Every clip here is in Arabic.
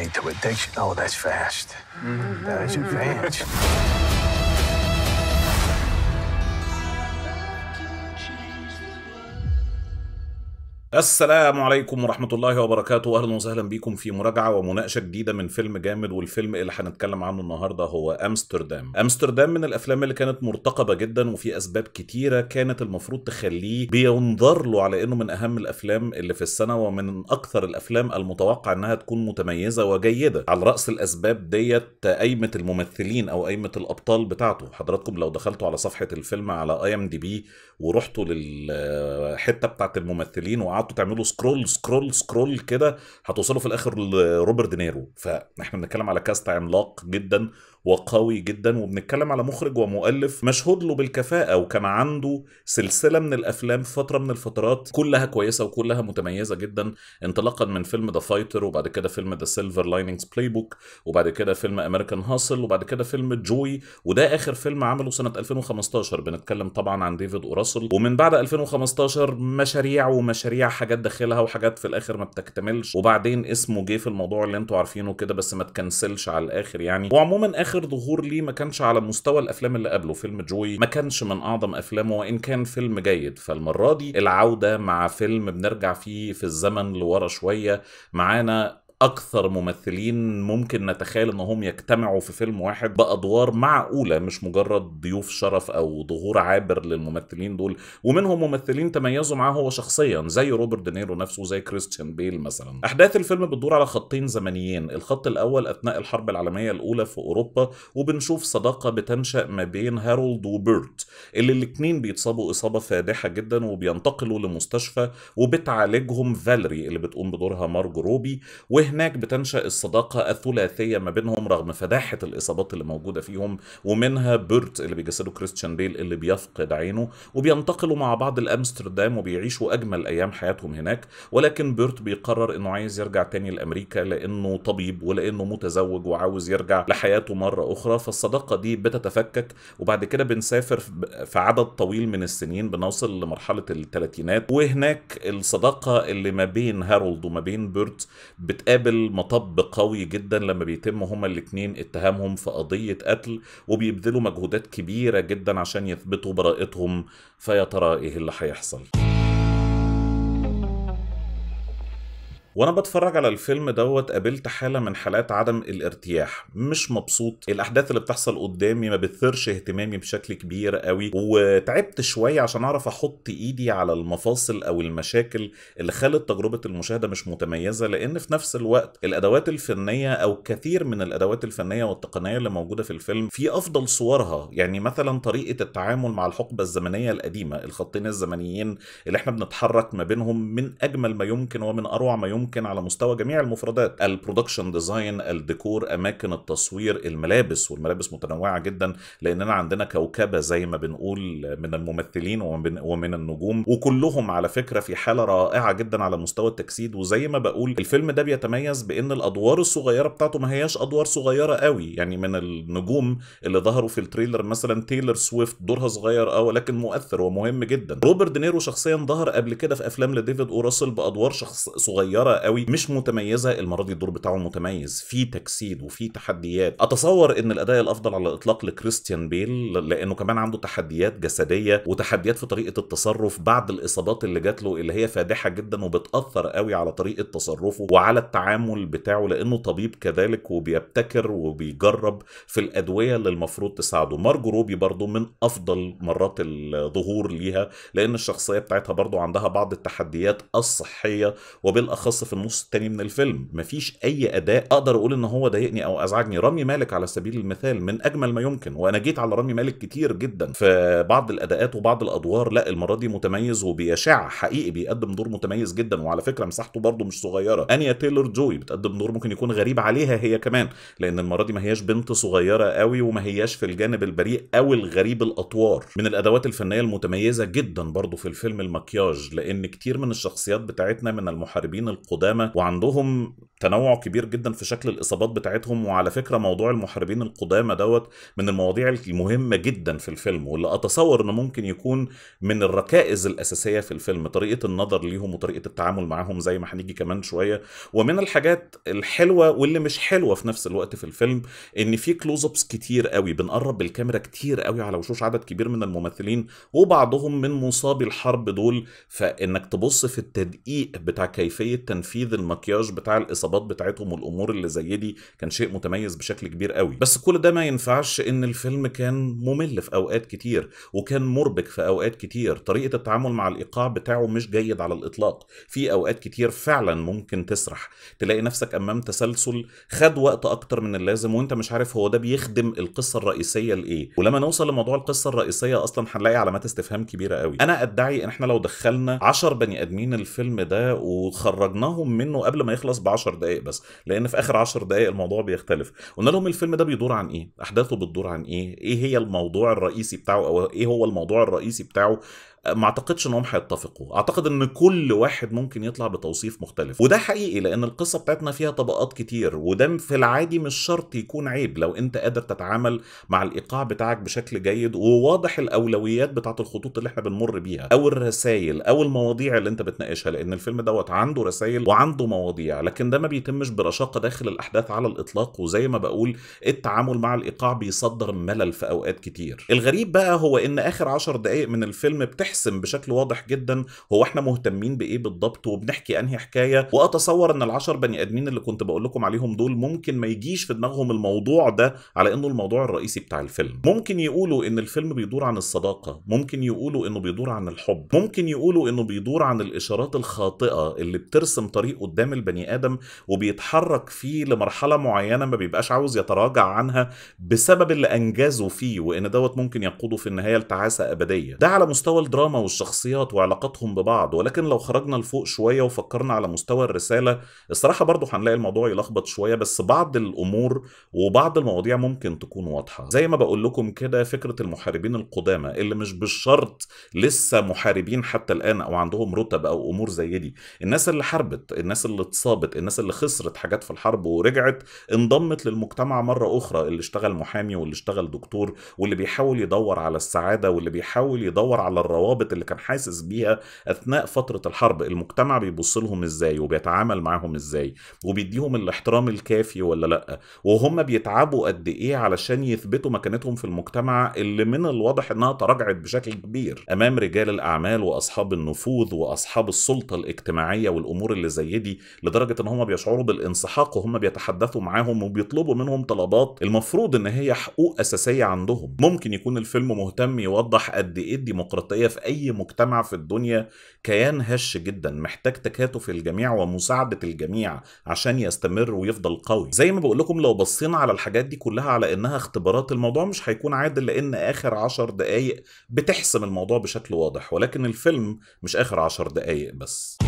lead to addiction. Oh, that's fast. Mm -hmm. That is mm-hmm. advanced. السلام عليكم ورحمة الله وبركاته أهلا وسهلا بكم في مراجعة ومناقشة جديدة من فيلم جامد والفيلم اللي هنتكلم عنه النهاردة هو أمستردام أمستردام من الأفلام اللي كانت مرتقبة جدا وفي أسباب كتيرة كانت المفروض تخليه بينظر له على أنه من أهم الأفلام اللي في السنة ومن أكثر الأفلام المتوقع أنها تكون متميزة وجيدة على رأس الأسباب ديت قايمة الممثلين أو قايمة الأبطال بتاعته حضراتكم لو دخلتوا على صفحة الفيلم على اي ام دي بي ورحتوا للحتة بتاعت الممثلين وقعدتوا قعدتوا تعملوا سكرول سكرول سكرول كده هتوصلوا في الاخر لروبرت دينيرو فاحنا بنتكلم على كاست عملاق جدا وقوي جدا وبنتكلم على مخرج ومؤلف مشهود له بالكفاءه وكان عنده سلسله من الافلام فتره من الفترات كلها كويسه وكلها متميزه جدا انطلاقا من فيلم ذا فايتر وبعد كده فيلم ذا سيلفر لايننجز بلاي بوك وبعد كده فيلم امريكان هاسل وبعد كده فيلم جوي وده اخر فيلم عمله سنه 2015 بنتكلم طبعا عن ديفيد اوراسل ومن بعد 2015 مشاريع ومشاريع حاجات داخلها وحاجات في الاخر ما بتكتملش وبعدين اسمه جه في الموضوع اللي انتوا عارفينه كده بس ما تكنسلش على الاخر يعني وعموما اخر ظهور ليه ما كانش على مستوى الافلام اللي قبله فيلم جوي ما كانش من اعظم افلامه وان كان فيلم جيد فالمره دي العوده مع فيلم بنرجع فيه في الزمن لورا شويه معانا اكثر ممثلين ممكن نتخيل انهم يجتمعوا في فيلم واحد بادوار معقوله مش مجرد ضيوف شرف او ظهور عابر للممثلين دول ومنهم ممثلين تميزوا معاه هو شخصيا زي روبرت دينيرو نفسه زي كريستيان بيل مثلا احداث الفيلم بتدور على خطين زمنيين الخط الاول اثناء الحرب العالميه الاولى في اوروبا وبنشوف صداقه بتنشا ما بين هارولد وبيرت اللي الاثنين بيتصابوا اصابه فادحه جدا وبينتقلوا لمستشفى وبتعالجهم فاليري اللي بتقوم بدورها مارجو روبي وه وهناك بتنشأ الصداقة الثلاثية ما بينهم رغم فداحة الإصابات اللي موجودة فيهم ومنها بيرت اللي بيجسده كريستيان بيل اللي بيفقد عينه وبينتقلوا مع بعض لأمستردام وبيعيشوا أجمل أيام حياتهم هناك ولكن بيرت بيقرر إنه عايز يرجع تاني لأمريكا لأنه طبيب ولأنه متزوج وعاوز يرجع لحياته مرة أخرى فالصداقة دي بتتفكك وبعد كده بنسافر في عدد طويل من السنين بنوصل لمرحلة الثلاثينات وهناك الصداقة اللي ما بين هارولد وما بين بيرت بتقابل بيقابل مطب قوي جدا لما بيتم هما الاتنين اتهامهم في قضية قتل وبيبذلوا مجهودات كبيرة جدا عشان يثبتوا براءتهم فيا ترى ايه اللي هيحصل وانا بتفرج على الفيلم دوت قابلت حاله من حالات عدم الارتياح مش مبسوط الاحداث اللي بتحصل قدامي ما بتثيرش اهتمامي بشكل كبير قوي وتعبت شويه عشان اعرف احط ايدي على المفاصل او المشاكل اللي خلت تجربه المشاهده مش متميزه لان في نفس الوقت الادوات الفنيه او كثير من الادوات الفنيه والتقنيه اللي موجوده في الفيلم في افضل صورها يعني مثلا طريقه التعامل مع الحقبه الزمنيه القديمه الخطين الزمنيين اللي احنا بنتحرك ما بينهم من اجمل ما يمكن ومن اروع ما يمكن ممكن على مستوى جميع المفردات البرودكشن ديزاين الديكور اماكن التصوير الملابس والملابس متنوعه جدا لاننا عندنا كوكبه زي ما بنقول من الممثلين ومن النجوم وكلهم على فكره في حاله رائعه جدا على مستوى التجسيد وزي ما بقول الفيلم ده بيتميز بان الادوار الصغيره بتاعته ما هياش ادوار صغيره قوي يعني من النجوم اللي ظهروا في التريلر مثلا تايلر سويفت دورها صغير اه ولكن مؤثر ومهم جدا روبرت دينيرو شخصيا ظهر قبل كده في افلام لديفيد او راسل بادوار شخص صغيره صغيره قوي مش متميزه المره دي الدور بتاعه متميز في تجسيد وفي تحديات اتصور ان الاداء الافضل على الاطلاق لكريستيان بيل لانه كمان عنده تحديات جسديه وتحديات في طريقه التصرف بعد الاصابات اللي جات له اللي هي فادحه جدا وبتاثر قوي على طريقه تصرفه وعلى التعامل بتاعه لانه طبيب كذلك وبيبتكر وبيجرب في الادويه اللي المفروض تساعده مارجو روبي برضو من افضل مرات الظهور ليها لان الشخصيه بتاعتها برضو عندها بعض التحديات الصحيه وبالاخص بس في النص التاني من الفيلم مفيش اي اداء اقدر اقول ان هو ضايقني او ازعجني رامي مالك على سبيل المثال من اجمل ما يمكن وانا جيت على رامي مالك كتير جدا في بعض الاداءات وبعض الادوار لا المره دي متميز وبيشع حقيقي بيقدم دور متميز جدا وعلى فكره مساحته برضه مش صغيره انيا تايلور جوي بتقدم دور ممكن يكون غريب عليها هي كمان لان المره دي ما هياش بنت صغيره قوي وما هياش في الجانب البريء او الغريب الاطوار من الادوات الفنيه المتميزه جدا برضو في الفيلم المكياج لان كتير من الشخصيات بتاعتنا من المحاربين القدامى وعندهم تنوع كبير جدا في شكل الاصابات بتاعتهم وعلى فكره موضوع المحاربين القدامى دوت من المواضيع المهمه جدا في الفيلم واللي اتصور انه ممكن يكون من الركائز الاساسيه في الفيلم طريقه النظر ليهم وطريقه التعامل معاهم زي ما هنيجي كمان شويه ومن الحاجات الحلوه واللي مش حلوه في نفس الوقت في الفيلم ان في كلوز ابس كتير قوي بنقرب الكاميرا كتير قوي على وشوش عدد كبير من الممثلين وبعضهم من مصابي الحرب دول فانك تبص في التدقيق بتاع كيفيه تنفيذ المكياج بتاع الاصابات بتاعتهم والامور اللي زي دي كان شيء متميز بشكل كبير قوي بس كل ده ما ينفعش ان الفيلم كان ممل في اوقات كتير وكان مربك في اوقات كتير طريقه التعامل مع الايقاع بتاعه مش جيد على الاطلاق في اوقات كتير فعلا ممكن تسرح تلاقي نفسك امام تسلسل خد وقت اكتر من اللازم وانت مش عارف هو ده بيخدم القصه الرئيسيه لايه ولما نوصل لموضوع القصه الرئيسيه اصلا هنلاقي علامات استفهام كبيره قوي انا ادعي ان احنا لو دخلنا 10 بني ادمين الفيلم ده وخرجناه طلعناهم منه قبل ما يخلص ب 10 دقائق بس لان في اخر 10 دقائق الموضوع بيختلف قلنا لهم الفيلم ده بيدور عن ايه احداثه بتدور عن ايه ايه هي الموضوع الرئيسي بتاعه او ايه هو الموضوع الرئيسي بتاعه ما اعتقدش انهم هيتفقوا اعتقد ان كل واحد ممكن يطلع بتوصيف مختلف وده حقيقي لان القصه بتاعتنا فيها طبقات كتير وده في العادي مش شرط يكون عيب لو انت قادر تتعامل مع الايقاع بتاعك بشكل جيد وواضح الاولويات بتاعت الخطوط اللي احنا بنمر بيها او الرسائل او المواضيع اللي انت بتناقشها لان الفيلم دوت عنده رسائل وعنده مواضيع لكن ده ما بيتمش برشاقه داخل الاحداث على الاطلاق وزي ما بقول التعامل مع الايقاع بيصدر ملل في اوقات كتير الغريب بقى هو ان اخر عشر دقائق من الفيلم بتح بتحسم بشكل واضح جدا هو احنا مهتمين بايه بالضبط وبنحكي انهي حكايه واتصور ان العشر بني ادمين اللي كنت بقول لكم عليهم دول ممكن ما يجيش في دماغهم الموضوع ده على انه الموضوع الرئيسي بتاع الفيلم ممكن يقولوا ان الفيلم بيدور عن الصداقه ممكن يقولوا انه بيدور عن الحب ممكن يقولوا انه بيدور عن الاشارات الخاطئه اللي بترسم طريق قدام البني ادم وبيتحرك فيه لمرحله معينه ما بيبقاش عاوز يتراجع عنها بسبب اللي انجزه فيه وان دوت ممكن يقوده في النهايه لتعاسه ابديه ده على مستوى الدراما الدراما والشخصيات وعلاقتهم ببعض ولكن لو خرجنا لفوق شوية وفكرنا على مستوى الرسالة الصراحة برضو هنلاقي الموضوع يلخبط شوية بس بعض الأمور وبعض المواضيع ممكن تكون واضحة زي ما بقول لكم كده فكرة المحاربين القدامى اللي مش بالشرط لسه محاربين حتى الآن أو عندهم رتب أو أمور زي دي الناس اللي حاربت الناس اللي اتصابت الناس اللي خسرت حاجات في الحرب ورجعت انضمت للمجتمع مرة أخرى اللي اشتغل محامي واللي اشتغل دكتور واللي بيحاول يدور على السعادة واللي بيحاول يدور على الروابط الضوابط اللي كان حاسس بيها اثناء فتره الحرب المجتمع بيبص لهم ازاي وبيتعامل معاهم ازاي وبيديهم الاحترام الكافي ولا لا وهم بيتعبوا قد ايه علشان يثبتوا مكانتهم في المجتمع اللي من الواضح انها تراجعت بشكل كبير امام رجال الاعمال واصحاب النفوذ واصحاب السلطه الاجتماعيه والامور اللي زي دي لدرجه ان هم بيشعروا بالانسحاق وهم بيتحدثوا معاهم وبيطلبوا منهم طلبات المفروض ان هي حقوق اساسيه عندهم ممكن يكون الفيلم مهتم يوضح قد ايه الديمقراطيه في في اي مجتمع في الدنيا كيان هش جدا محتاج تكاتف الجميع ومساعده الجميع عشان يستمر ويفضل قوي زي ما بقول لكم لو بصينا على الحاجات دي كلها على انها اختبارات الموضوع مش هيكون عادل لان اخر عشر دقايق بتحسم الموضوع بشكل واضح ولكن الفيلم مش اخر عشر دقايق بس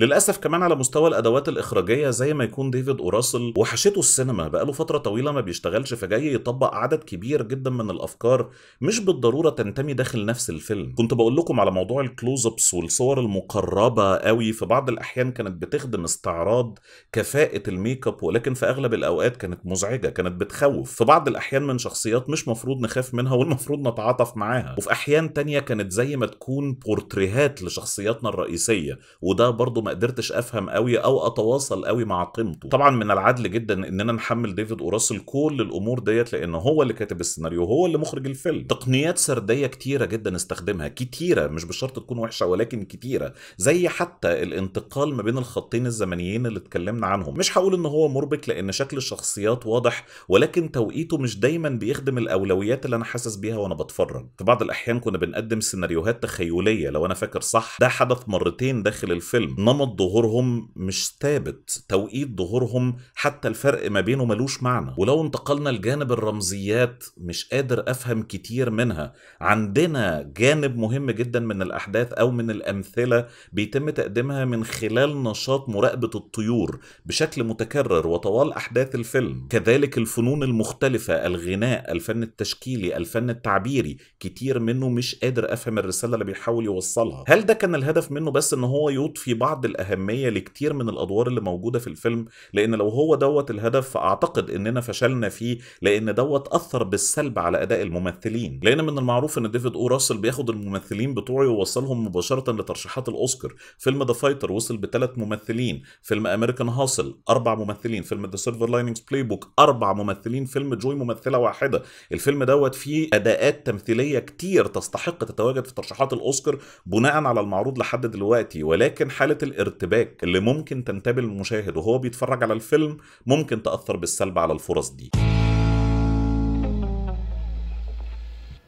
للاسف كمان على مستوى الادوات الاخراجيه زي ما يكون ديفيد اوراسل وحشته السينما بقاله فتره طويله ما بيشتغلش فجاي يطبق عدد كبير جدا من الافكار مش بالضروره تنتمي داخل نفس الفيلم كنت بقول لكم على موضوع الكلوز ابس والصور المقربه قوي في بعض الاحيان كانت بتخدم استعراض كفاءه الميك اب ولكن في اغلب الاوقات كانت مزعجه كانت بتخوف في بعض الاحيان من شخصيات مش مفروض نخاف منها والمفروض نتعاطف معاها وفي احيان تانية كانت زي ما تكون بورتريهات لشخصياتنا الرئيسيه وده برضه ما قدرتش افهم قوي او اتواصل قوي مع قيمته طبعا من العدل جدا اننا نحمل ديفيد اوراسل كل الامور ديت لان هو اللي كاتب السيناريو هو اللي مخرج الفيلم تقنيات سرديه كتيره جدا استخدمها كتيره مش بشرط تكون وحشه ولكن كتيره زي حتى الانتقال ما بين الخطين الزمنيين اللي اتكلمنا عنهم مش هقول ان هو مربك لان شكل الشخصيات واضح ولكن توقيته مش دايما بيخدم الاولويات اللي انا حاسس بيها وانا بتفرج في بعض الاحيان كنا بنقدم سيناريوهات تخيليه لو انا فاكر صح ده حدث مرتين داخل الفيلم نمط ظهورهم مش ثابت توقيت ظهورهم حتى الفرق ما بينه ملوش معنى ولو انتقلنا لجانب الرمزيات مش قادر افهم كتير منها عندنا جانب مهم جدا من الاحداث او من الامثله بيتم تقديمها من خلال نشاط مراقبه الطيور بشكل متكرر وطوال احداث الفيلم كذلك الفنون المختلفه الغناء الفن التشكيلي الفن التعبيري كتير منه مش قادر افهم الرساله اللي بيحاول يوصلها هل ده كان الهدف منه بس ان هو يطفي بعض الأهمية لكتير من الأدوار اللي موجودة في الفيلم لأن لو هو دوت الهدف فأعتقد إننا فشلنا فيه لأن دوت أثر بالسلب على أداء الممثلين لأن من المعروف إن ديفيد أو راسل بياخد الممثلين بتوعه ويوصلهم مباشرة لترشيحات الأوسكار فيلم ذا فايتر وصل بثلاث ممثلين فيلم أمريكان هاسل أربع ممثلين فيلم ذا سيلفر لاينينجز بلاي بوك أربع ممثلين فيلم جوي ممثلة واحدة الفيلم دوت فيه أداءات تمثيلية كتير تستحق تتواجد في ترشيحات الأوسكار بناء على المعروض لحد دلوقتي ولكن حالة الارتباك اللي ممكن تنتابه المشاهد وهو بيتفرج على الفيلم ممكن تأثر بالسلب على الفرص دي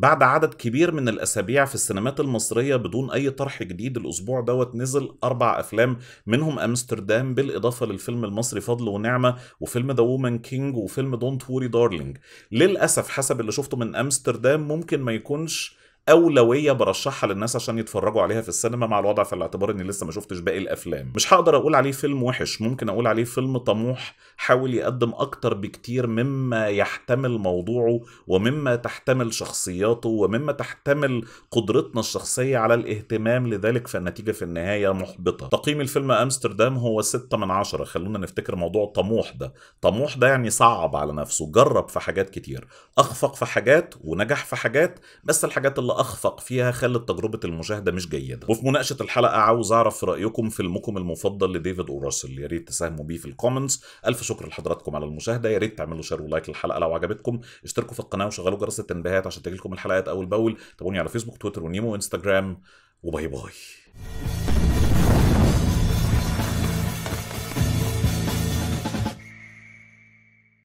بعد عدد كبير من الاسابيع في السينمات المصريه بدون اي طرح جديد الاسبوع دوت نزل اربع افلام منهم امستردام بالاضافه للفيلم المصري فضل ونعمه وفيلم ذا وومن كينج وفيلم دونت ووري دارلينج للاسف حسب اللي شفته من امستردام ممكن ما يكونش اولويه برشحها للناس عشان يتفرجوا عليها في السينما مع الوضع في الاعتبار اني لسه ما شفتش باقي الافلام مش هقدر اقول عليه فيلم وحش ممكن اقول عليه فيلم طموح حاول يقدم اكتر بكتير مما يحتمل موضوعه ومما تحتمل شخصياته ومما تحتمل قدرتنا الشخصيه على الاهتمام لذلك فالنتيجه في النهايه محبطه تقييم الفيلم امستردام هو 6 من 10 خلونا نفتكر موضوع طموح ده طموح ده يعني صعب على نفسه جرب في حاجات كتير اخفق في حاجات ونجح في حاجات بس الحاجات اللي اخفق فيها خلت تجربه المشاهده مش جيده وفي مناقشه الحلقه عاوز اعرف رايكم في المكم المفضل لديفيد اوراسل يا ريت تساهموا بيه في الكومنتس الف شكر لحضراتكم على المشاهده يا ريت تعملوا شير ولايك للحلقه لو عجبتكم اشتركوا في القناه وشغلوا جرس التنبيهات عشان تجيلكم الحلقات اول باول تابعوني على فيسبوك تويتر ونيمو وانستجرام وباي باي